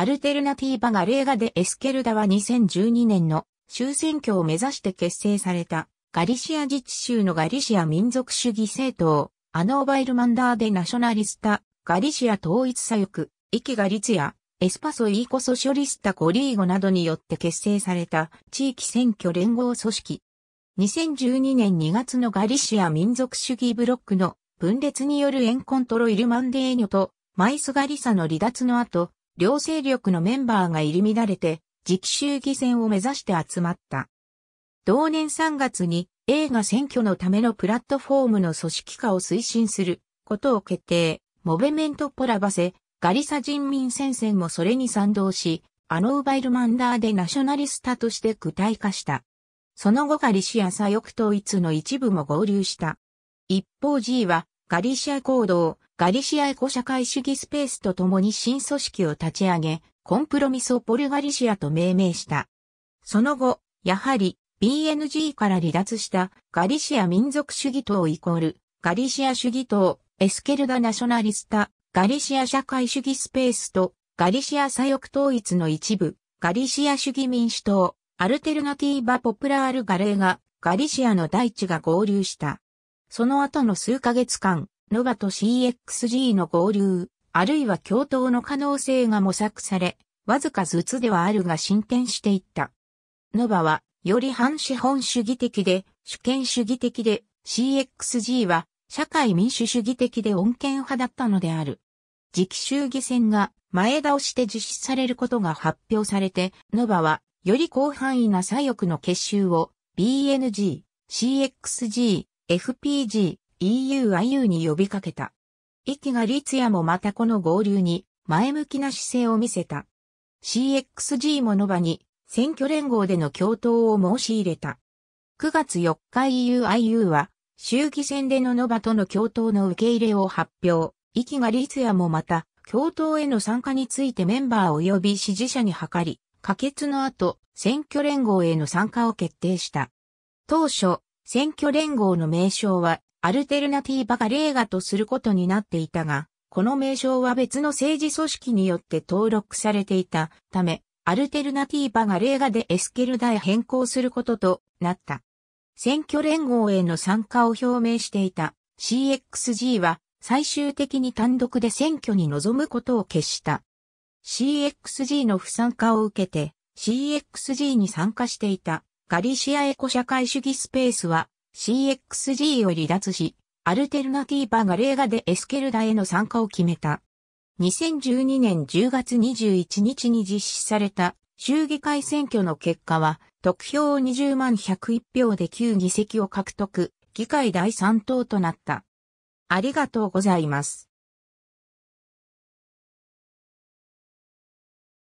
アルテルナティーバガレーガでエスケルダは2012年の州選挙を目指して結成されたガリシア自治州のガリシア民族主義政党、アノーバイルマンダーでナショナリスタ、ガリシア統一左翼、イキガリツヤ、エスパソイーコソショリスタコリーゴなどによって結成された地域選挙連合組織。2012年2月のガリシア民族主義ブロックの分裂によるエンコントロイルマンデーニョとマイスガリサの離脱の後、両勢力のメンバーが入り乱れて、直衆議選を目指して集まった。同年3月に映画選挙のためのプラットフォームの組織化を推進することを決定、モベメントポラバセ、ガリサ人民戦線もそれに賛同し、アノーバイルマンダーでナショナリスタとして具体化した。その後ガリシア左翼統一の一部も合流した。一方 G はガリシア行動、ガリシアエコ社会主義スペースと共に新組織を立ち上げ、コンプロミソポルガリシアと命名した。その後、やはり BNG から離脱したガリシア民族主義党イコールガリシア主義党エスケルダナショナリスタガリシア社会主義スペースとガリシア左翼統一の一部ガリシア主義民主党アルテルナティーバ・ポプラール・ガレーがガリシアの大地が合流した。その後の数ヶ月間、ノバと CXG の合流、あるいは共闘の可能性が模索され、わずかずつではあるが進展していった。ノバは、より反資本主義的で、主権主義的で、CXG は、社会民主主義的で穏健派だったのである。次期衆議選が前倒して実施されることが発表されて、ノバは、より広範囲な左翼の結集を、BNG、CXG、FPG、EUIU に呼びかけた。息が立也もまたこの合流に前向きな姿勢を見せた。CXG もノバに選挙連合での共闘を申し入れた。9月4日 EUIU は衆議選でのノバとの共闘の受け入れを発表。息が立也もまた共闘への参加についてメンバー及び支持者に諮り、可決の後、選挙連合への参加を決定した。当初、選挙連合の名称はアルテルナティーバがレーガとすることになっていたが、この名称は別の政治組織によって登録されていたため、アルテルナティーバがレーガでエスケルダへ変更することとなった。選挙連合への参加を表明していた CXG は最終的に単独で選挙に臨むことを決した。CXG の不参加を受けて CXG に参加していたガリシアエコ社会主義スペースは CXG を離脱し、アルテルナティーバガレーガでエスケルダへの参加を決めた。2012年10月21日に実施された衆議会選挙の結果は、得票20万101票で9議席を獲得、議会第3党となった。ありがとうございます。